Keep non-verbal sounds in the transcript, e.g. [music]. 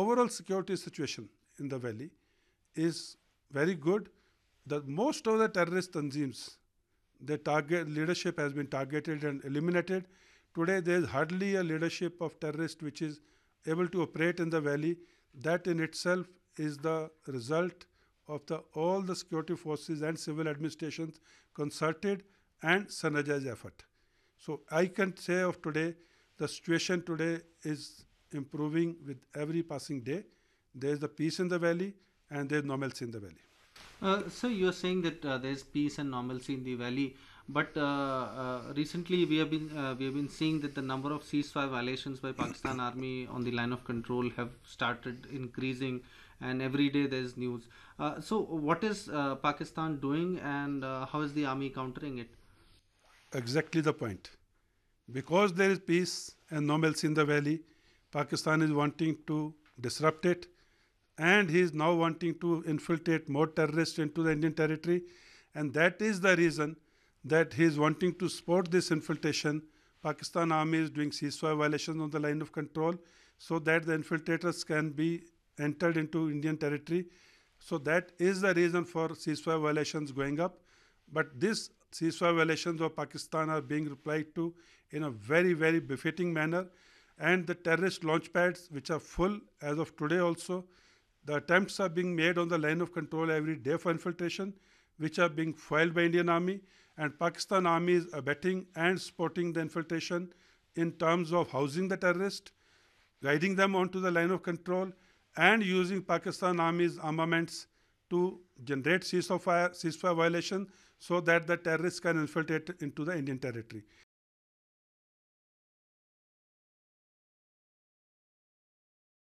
overall security situation in the valley is very good. The most of the terrorist tanzims, their target leadership has been targeted and eliminated. Today, there is hardly a leadership of terrorist which is able to operate in the valley. That in itself is the result of the, all the security forces and civil administrations concerted and synergized effort. So I can say of today, the situation today is improving with every passing day. There is the peace in the valley and there is normalcy in the valley. Uh, so you are saying that uh, there is peace and normalcy in the valley, but uh, uh recently we have been uh, we have been seeing that the number of ceasefire violations by Pakistan [coughs] army on the line of control have started increasing, and every day there is news. Uh, so what is Pakistan doing, and how is the army countering it? Exactly the point. Because there is peace and normalcy in the valley, Pakistan is wanting to disrupt it, and he is now wanting to infiltrate more terrorists into the Indian territory. And that is the reason that he is wanting to support this infiltration. Pakistan army is doing ceasefire violations on the line of control so that the infiltrators can be entered into Indian territory. So that is the reason for ceasefire violations going up. But these ceasefire violations of Pakistan are being replied to in a very, very befitting manner and the terrorist launch pads which are full as of today also. The attempts are being made on the line of control every day for infiltration which are being foiled by Indian Army and Pakistan Army is abetting and supporting the infiltration in terms of housing the terrorists, guiding them onto the line of control and using Pakistan Army's armaments to generate ceasefire, ceasefire violation so that the terrorists can infiltrate into the Indian territory.